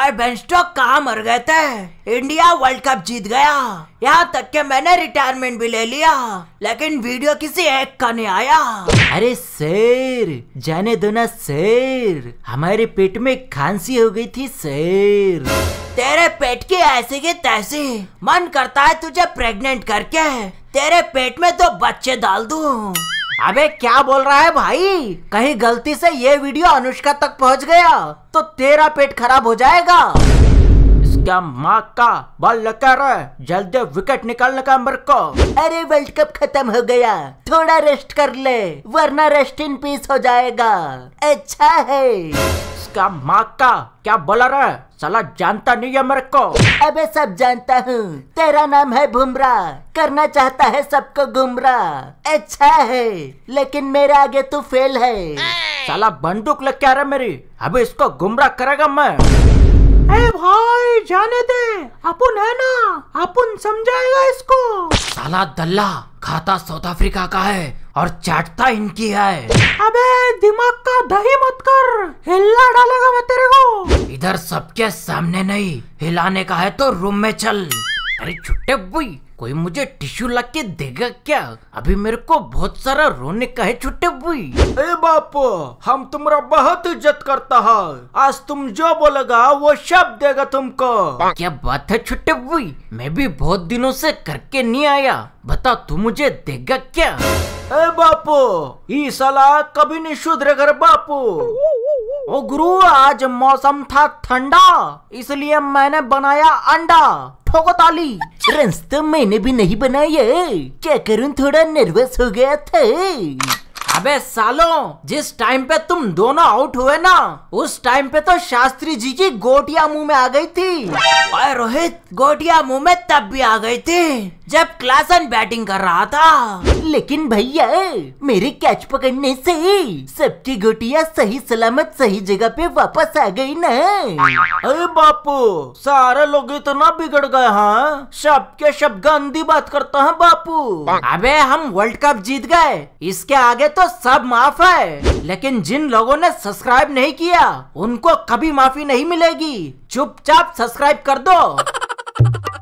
और बेंस्टॉक कहाँ मर गए थे इंडिया वर्ल्ड कप जीत गया यहाँ तक के मैंने रिटायरमेंट भी ले लिया लेकिन वीडियो किसी एक का नहीं आया अरे शेर जाने दो ना शेर हमारे पेट में खांसी हो गई थी शेर तेरे पेट की ऐसी की तैसी मन करता है तुझे प्रेग्नेंट करके तेरे पेट में तो बच्चे डाल दू अबे क्या बोल रहा है भाई कहीं गलती से ये वीडियो अनुष्का तक पहुंच गया तो तेरा पेट खराब हो जाएगा इसका माँ का बल लगा रहा जल्दी विकेट निकालने का मेरे को अरे वर्ल्ड कप खत्म हो गया थोड़ा रेस्ट कर ले वरना रेस्ट इन पीस हो जाएगा अच्छा है इसका माँ का क्या बोला रहा है साला जानता नहीं है मेरे को अबे सब जानता हूँ तेरा नाम है भूमरा करना चाहता है सबको गुमरा अच्छा है लेकिन मेरे आगे तू फेल है साला बंदूक लग क्या रहा मेरी अभी इसको गुमराह करेगा मैं ए भाई जाने दे अपुन है ना अपुन समझाएगा इसको साला दल्ला खाता साउथ अफ्रीका का है और चाटता इनकी है अबे दिमाग का दही मत कर हिला डालेगा मैं तेरे को इधर सबके सामने नहीं हिलाने का है तो रूम में चल अरे छोटे बुई कोई मुझे टिश्यू ला के देगा क्या अभी मेरे को बहुत सारा रोने का है छोटे बुई ए बापू हम तुम्हारा बहुत इज्जत करता है आज तुम जो बोलेगा वो शब्द देगा तुमको क्या बात है छोटे बुई मैं भी बहुत दिनों से करके नहीं आया बता तू मुझे देगा क्या ए बापू ई सलाह कभी नहीं सुधरेगा बापू ओ गुरु आज मौसम था ठंडा इसलिए मैंने बनाया अंडा ठोको ताली रंस तो मैंने भी नहीं बनाया क्या करूं थोड़ा नर्वस हो गया था अबे सालों जिस टाइम पे तुम दोनों आउट हुए ना उस टाइम पे तो शास्त्री जी की गोटिया मुंह में आ गई थी और रोहित गोटिया मुंह में तब भी आ गई थी जब क्लासन बैटिंग कर रहा था लेकिन भैया मेरे कैच पकड़ने से सबकी गोटिया सही सलामत सही जगह पे वापस आ गई ना अरे बापू सारे लोग इतना बिगड़ गए हैं सब के सब गंदी बात करते हैं बापू अबे हम वर्ल्ड कप जीत गए इसके आगे तो तो सब माफ है लेकिन जिन लोगों ने सब्सक्राइब नहीं किया उनको कभी माफी नहीं मिलेगी चुपचाप सब्सक्राइब कर दो